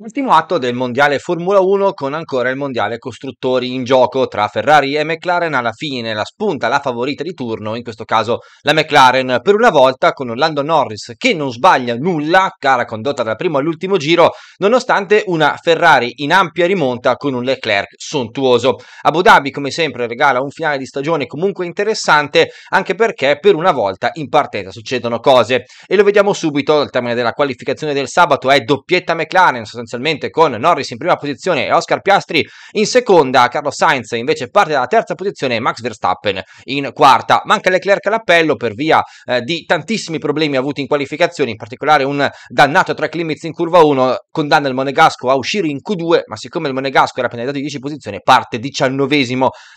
Ultimo atto del mondiale Formula 1 con ancora il mondiale costruttori in gioco tra Ferrari e McLaren alla fine la spunta la favorita di turno, in questo caso la McLaren per una volta con Orlando Norris che non sbaglia nulla, cara condotta dal primo all'ultimo giro, nonostante una Ferrari in ampia rimonta con un Leclerc sontuoso. Abu Dhabi come sempre regala un finale di stagione comunque interessante anche perché per una volta in partenza succedono cose e lo vediamo subito al termine della qualificazione del sabato è doppietta McLaren sostanzialmente con Norris in prima posizione e Oscar Piastri in seconda, Carlo Sainz invece parte dalla terza posizione e Max Verstappen in quarta. Manca Leclerc all'appello per via eh, di tantissimi problemi avuti in qualificazione, in particolare un dannato track limits in curva 1 condanna il Monegasco a uscire in Q2, ma siccome il Monegasco era penalizzato di 10 posizioni parte 19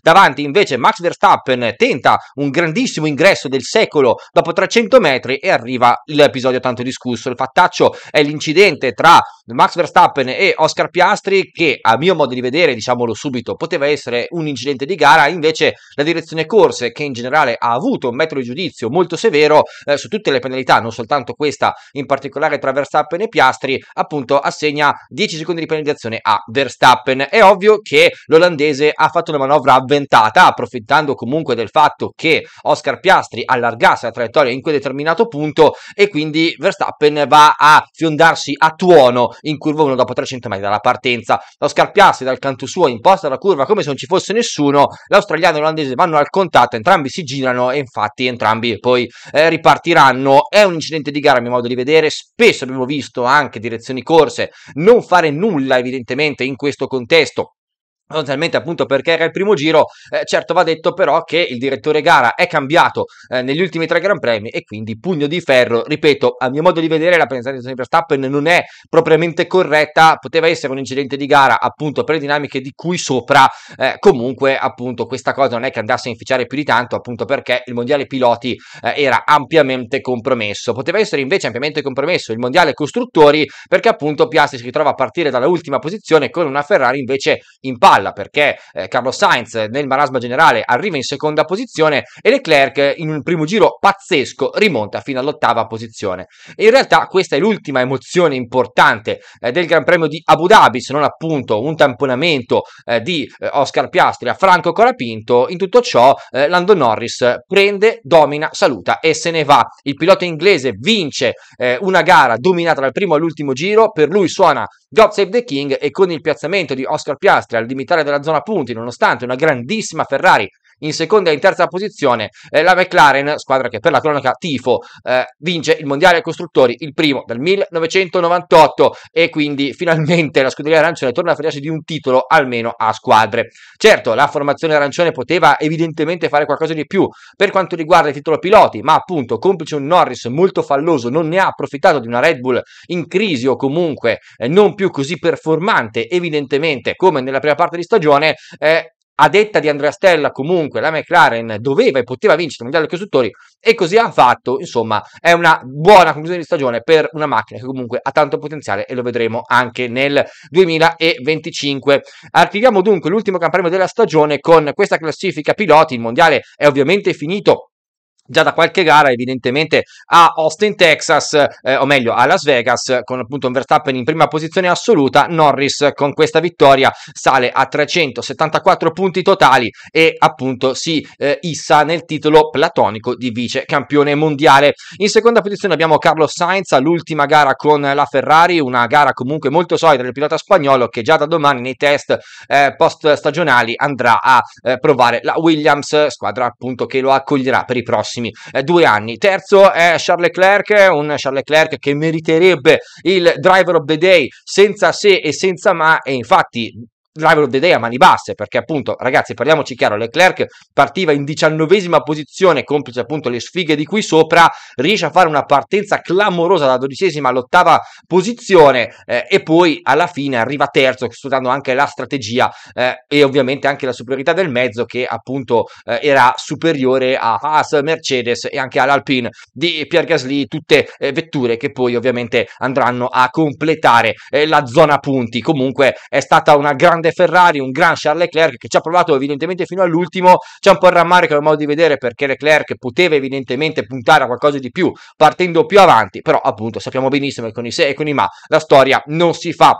Davanti invece Max Verstappen tenta un grandissimo ingresso del secolo dopo 300 metri e arriva l'episodio tanto discusso. Il fattaccio è l'incidente tra Max Verstappen Verstappen e Oscar Piastri che a mio modo di vedere, diciamolo subito, poteva essere un incidente di gara, invece la direzione corse che in generale ha avuto un metro di giudizio molto severo eh, su tutte le penalità, non soltanto questa in particolare tra Verstappen e Piastri, appunto assegna 10 secondi di penalizzazione a Verstappen. È ovvio che l'olandese ha fatto una manovra avventata, approfittando comunque del fatto che Oscar Piastri allargasse la traiettoria in quel determinato punto e quindi Verstappen va a fiondarsi a tuono in curva 1 1 dopo 300 metri dalla partenza. Lo scarpiasse dal canto suo in posta alla curva come se non ci fosse nessuno. L'australiano e l'olandese vanno al contatto, entrambi si girano e infatti entrambi poi eh, ripartiranno. È un incidente di gara a mio modo di vedere. Spesso abbiamo visto anche direzioni corse non fare nulla evidentemente in questo contesto sostanzialmente appunto perché era il primo giro, eh, certo va detto però che il direttore gara è cambiato eh, negli ultimi tre Gran Premi e quindi pugno di ferro, ripeto, a mio modo di vedere la pensazione di Verstappen non è propriamente corretta, poteva essere un incidente di gara appunto per le dinamiche di cui sopra, eh, comunque appunto questa cosa non è che andasse a inficiare più di tanto appunto perché il mondiale piloti eh, era ampiamente compromesso, poteva essere invece ampiamente compromesso il mondiale costruttori perché appunto Piastri si ritrova a partire dalla ultima posizione con una Ferrari invece in palla, palla perché eh, Carlos Sainz eh, nel marasma generale arriva in seconda posizione e Leclerc eh, in un primo giro pazzesco rimonta fino all'ottava posizione. E in realtà questa è l'ultima emozione importante eh, del Gran Premio di Abu Dhabi, se non appunto un tamponamento eh, di eh, Oscar Piastri a Franco Corapinto. In tutto ciò Lando Norris prende, domina, saluta e se ne va. Il pilota inglese vince una gara dominata dal primo all'ultimo giro, per lui suona God Save the King e con il piazzamento di Oscar Piastri al limitare della zona punti, nonostante una grandissima Ferrari in seconda e in terza posizione eh, la McLaren, squadra che per la cronaca tifo eh, vince il mondiale costruttori, il primo dal 1998 e quindi finalmente la scuderia arancione torna a fregarsi di un titolo almeno a squadre. Certo, la formazione arancione poteva evidentemente fare qualcosa di più per quanto riguarda il titolo piloti, ma appunto complice un Norris molto falloso non ne ha approfittato di una Red Bull in crisi o comunque eh, non più così performante evidentemente come nella prima parte di stagione, eh, a detta di Andrea Stella comunque la McLaren doveva e poteva vincere il mondiale dei costruttori e così ha fatto, insomma è una buona conclusione di stagione per una macchina che comunque ha tanto potenziale e lo vedremo anche nel 2025. Archiviamo dunque l'ultimo campanello della stagione con questa classifica piloti, il mondiale è ovviamente finito già da qualche gara evidentemente a Austin, Texas, eh, o meglio a Las Vegas, con appunto un Verstappen in prima posizione assoluta, Norris con questa vittoria sale a 374 punti totali e appunto si eh, issa nel titolo platonico di vice campione mondiale. In seconda posizione abbiamo Carlos Sainz all'ultima gara con la Ferrari, una gara comunque molto solida del pilota spagnolo che già da domani nei test eh, post stagionali andrà a eh, provare la Williams, squadra appunto che lo accoglierà per i prossimi prossimi eh, due anni. Terzo è Charles Leclerc, un Charles Leclerc che meriterebbe il driver of the day senza se e senza ma e infatti driver of the day a mani basse, perché appunto, ragazzi, parliamoci chiaro, Leclerc partiva in diciannovesima posizione, complice appunto le sfighe di qui sopra, riesce a fare una partenza clamorosa dalla dodicesima all'ottava posizione eh, e poi alla fine arriva terzo, studiando anche la strategia eh, e ovviamente anche la superiorità del mezzo che appunto eh, era superiore a Haas, Mercedes e anche all'Alpine di Pierre Gasly, tutte eh, vetture che poi ovviamente andranno a completare eh, la zona punti. Comunque è stata una grande grande Ferrari, un gran Charles Leclerc che ci ha provato evidentemente fino all'ultimo, c'è un po' il rammarico a modo di vedere perché Leclerc poteva evidentemente puntare a qualcosa di più partendo più avanti, però appunto sappiamo benissimo che con i se e con i ma la storia non si fa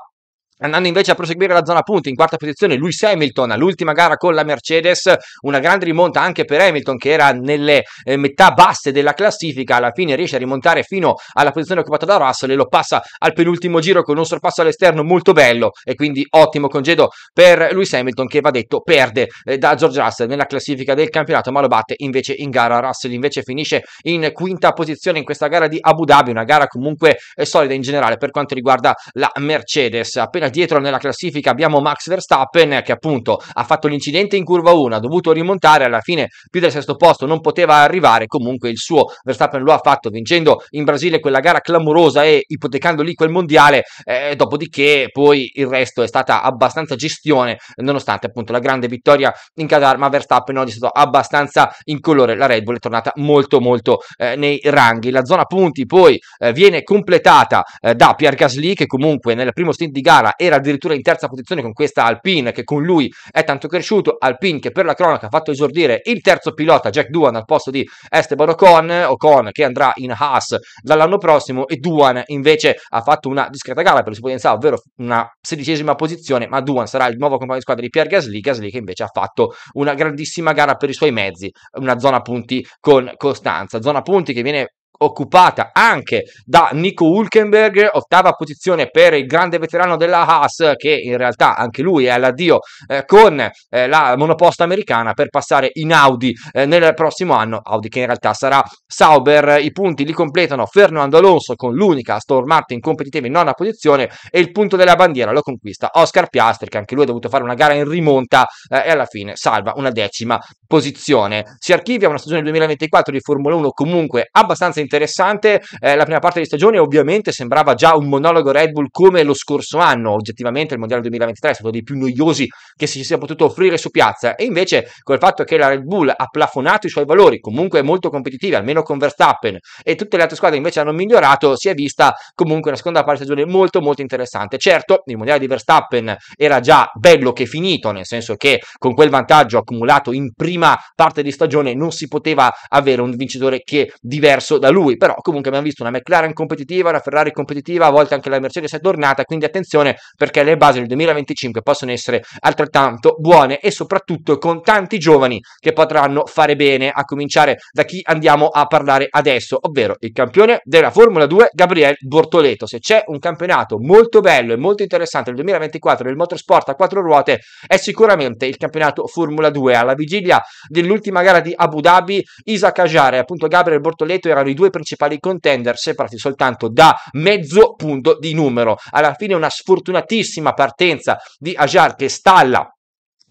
Andando invece a proseguire la zona punti, in quarta posizione Lewis Hamilton all'ultima gara con la Mercedes, una grande rimonta anche per Hamilton che era nelle eh, metà basse della classifica, alla fine riesce a rimontare fino alla posizione occupata da Russell e lo passa al penultimo giro con un sorpasso all'esterno molto bello e quindi ottimo congedo per Lewis Hamilton che va detto perde eh, da George Russell nella classifica del campionato ma lo batte invece in gara, Russell invece finisce in quinta posizione in questa gara di Abu Dhabi, una gara comunque eh, solida in generale per quanto riguarda la Mercedes, appena dietro nella classifica abbiamo Max Verstappen che appunto ha fatto l'incidente in curva 1, ha dovuto rimontare alla fine più del sesto posto, non poteva arrivare, comunque il suo Verstappen lo ha fatto vincendo in Brasile quella gara clamorosa e ipotecando lì quel mondiale, eh, dopodiché poi il resto è stata abbastanza gestione nonostante appunto la grande vittoria in Qatar, ma Verstappen oggi è stato abbastanza in colore, la Red Bull è tornata molto molto eh, nei ranghi, la zona punti poi eh, viene completata eh, da Pierre Gasly che comunque nel primo stint di gara era addirittura in terza posizione con questa Alpine che con lui è tanto cresciuto, Alpine che per la cronaca ha fatto esordire il terzo pilota Jack Duan al posto di Esteban Ocon, Ocon che andrà in Haas dall'anno prossimo e Duan invece ha fatto una discreta gara per lo Spodenza, ovvero una sedicesima posizione, ma Duan sarà il nuovo compagno di squadra di Pierre Gasly, Gasly che invece ha fatto una grandissima gara per i suoi mezzi, una zona punti con costanza, zona punti che viene occupata anche da Nico Hulkenberg, ottava posizione per il grande veterano della Haas che in realtà anche lui è all'addio eh, con eh, la monoposta americana per passare in Audi eh, nel prossimo anno, Audi che in realtà sarà Sauber, i punti li completano Fernando Alonso con l'unica Storm Martin competitiva in nona posizione e il punto della bandiera lo conquista Oscar Piastri che anche lui ha dovuto fare una gara in rimonta eh, e alla fine salva una decima posizione. Si archivia una stagione 2024 di Formula 1 comunque abbastanza interessante interessante eh, la prima parte di stagione ovviamente sembrava già un monologo Red Bull come lo scorso anno, oggettivamente il Mondiale 2023 è stato dei più noiosi che si sia potuto offrire su piazza e invece col fatto che la Red Bull ha plafonato i suoi valori, comunque molto competitivi, almeno con Verstappen e tutte le altre squadre invece hanno migliorato, si è vista comunque una seconda parte di stagione molto molto interessante. Certo, il Mondiale di Verstappen era già bello che finito, nel senso che con quel vantaggio accumulato in prima parte di stagione non si poteva avere un vincitore che diverso da lui lui, però comunque abbiamo visto una McLaren competitiva, una Ferrari competitiva, a volte anche la Mercedes è tornata, quindi attenzione perché le basi del 2025 possono essere altrettanto buone e soprattutto con tanti giovani che potranno fare bene, a cominciare da chi andiamo a parlare adesso, ovvero il campione della Formula 2 Gabriel Bortoleto. Se c'è un campionato molto bello e molto interessante nel 2024 del motorsport a quattro ruote è sicuramente il campionato Formula 2 alla vigilia dell'ultima gara di Abu Dhabi, Isaac Ajare e appunto Gabriel Bortoleto erano i due due principali contender separati soltanto da mezzo punto di numero. Alla fine una sfortunatissima partenza di Ajar che stalla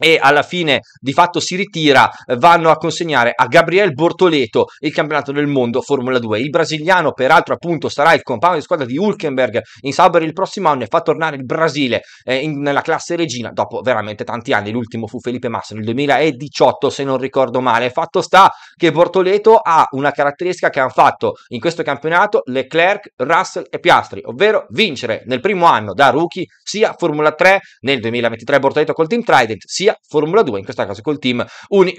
e alla fine di fatto si ritira, vanno a consegnare a Gabriel Bortoleto il campionato del mondo Formula 2. Il brasiliano peraltro appunto sarà il compagno di squadra di Hulkenberg in Sauber il prossimo anno e fa tornare il Brasile eh, in, nella classe regina dopo veramente tanti anni, l'ultimo fu Felipe Massa nel 2018 se non ricordo male. Fatto sta che Bortoleto ha una caratteristica che hanno fatto in questo campionato Leclerc, Russell e Piastri, ovvero vincere nel primo anno da rookie sia Formula 3 nel 2023 Bortoleto col Team Trident sia categoria Formula 2, in questo caso col team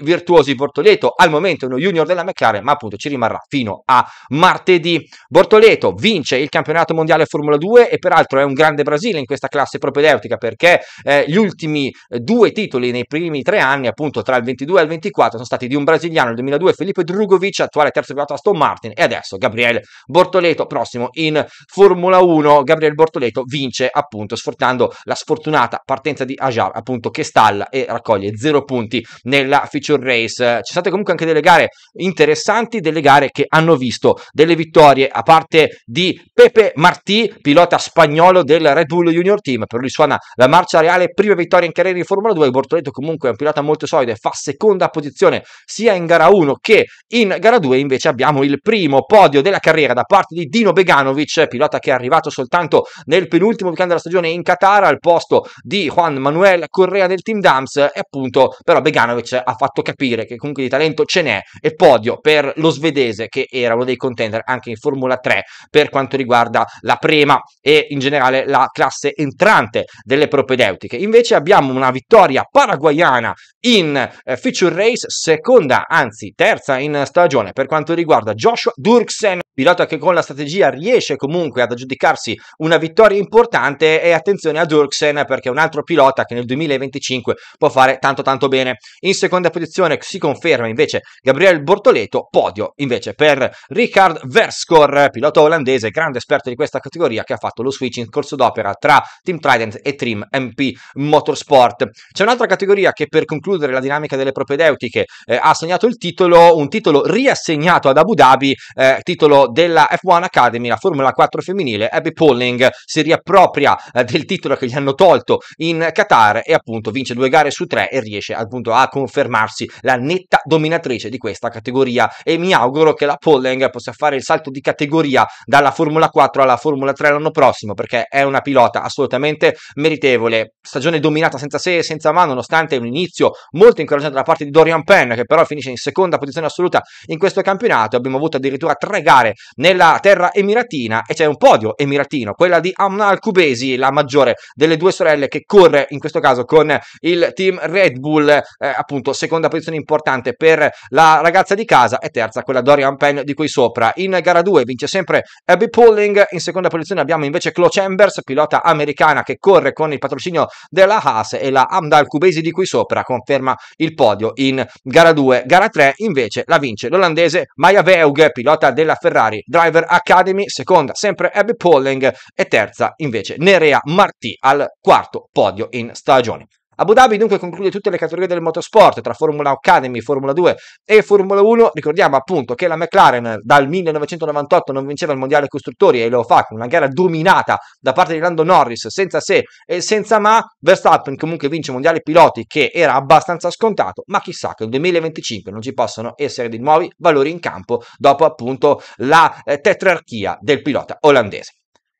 Virtuosi Bortoleto, al momento uno junior della McLaren, ma appunto ci rimarrà fino a martedì. Bortoleto vince il campionato mondiale Formula 2 e peraltro è un grande Brasile in questa classe propedeutica perché eh, gli ultimi eh, due titoli nei primi tre anni, appunto tra il 22 e il 24, sono stati di un brasiliano nel 2002 Felipe Drugovic, attuale terzo pilota Aston Martin, e adesso Gabriele Bortoleto, prossimo in Formula 1. Gabriele Bortoleto vince appunto sfruttando la sfortunata partenza di Ajar, appunto che stalla e raccoglie 0 punti nella feature race. Ci sono state comunque anche delle gare interessanti, delle gare che hanno visto delle vittorie a parte di Pepe Martí, pilota spagnolo del Red Bull Junior Team, per lui suona la marcia reale, prima vittoria in carriera in Formula 2, Bortoletto comunque è un pilota molto solido e fa seconda posizione sia in gara 1 che in gara 2, invece abbiamo il primo podio della carriera da parte di Dino Beganovic, pilota che è arrivato soltanto nel penultimo weekend della stagione in Qatar al posto di Juan Manuel Correa del Team Dam Rams e appunto però Beganovic ha fatto capire che comunque di talento ce n'è e podio per lo svedese che era uno dei contender anche in Formula 3 per quanto riguarda la prima e in generale la classe entrante delle propedeutiche. Invece abbiamo una vittoria paraguayana in eh, feature race, seconda anzi terza in stagione per quanto riguarda Joshua Durksen pilota che con la strategia riesce comunque ad aggiudicarsi una vittoria importante e attenzione a Durksen perché è un altro pilota che nel 2025 può fare tanto tanto bene. In seconda posizione si conferma invece Gabriel Bortoleto, podio invece per Ricard Verscor, pilota olandese, grande esperto di questa categoria che ha fatto lo switch in corso d'opera tra Team Trident e Trim MP Motorsport. C'è un'altra categoria che per concludere la dinamica delle propedeutiche eh, ha segnato il titolo, un titolo riassegnato ad Abu Dhabi, eh, titolo della F1 Academy, la Formula 4 femminile, Abby Polling si riappropria eh, del titolo che gli hanno tolto in Qatar e appunto vince due gare giocare su tre e riesce appunto a confermarsi la netta dominatrice di questa categoria e mi auguro che la Pollang possa fare il salto di categoria dalla Formula 4 alla Formula 3 l'anno prossimo perché è una pilota assolutamente meritevole stagione dominata senza sé e senza ma nonostante un inizio molto incoraggiante da parte di Dorian Penn che però finisce in seconda posizione assoluta in questo campionato abbiamo avuto addirittura tre gare nella terra emiratina e c'è un podio emiratino quella di Amna kubesi la maggiore delle due sorelle che corre in questo caso con il team Red Bull, eh, appunto seconda posizione importante per la ragazza di casa e terza quella Dorian Penn di qui sopra. In gara 2 vince sempre Abby Pulling, in seconda posizione abbiamo invece Chloe Chambers, pilota americana che corre con il patrocinio della Haas e la Amdal Kubesi di qui sopra conferma il podio in gara 2. Gara 3 invece la vince l'olandese Maya Veug, pilota della Ferrari Driver Academy, seconda sempre Abby Polling e terza invece Nerea Martì al quarto podio in stagione. Abu Dhabi dunque conclude tutte le categorie del motorsport tra Formula Academy, Formula 2 e Formula 1. Ricordiamo appunto che la McLaren dal 1998 non vinceva il Mondiale Costruttori e lo fa con una gara dominata da parte di Lando Norris senza se e senza ma. Verstappen comunque vince il Mondiale Piloti che era abbastanza scontato, ma chissà che nel 2025 non ci possono essere di nuovi valori in campo dopo appunto la eh, tetrarchia del pilota olandese.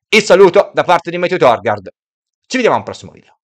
Il saluto da parte di Matteo Torgard. Ci vediamo al prossimo video.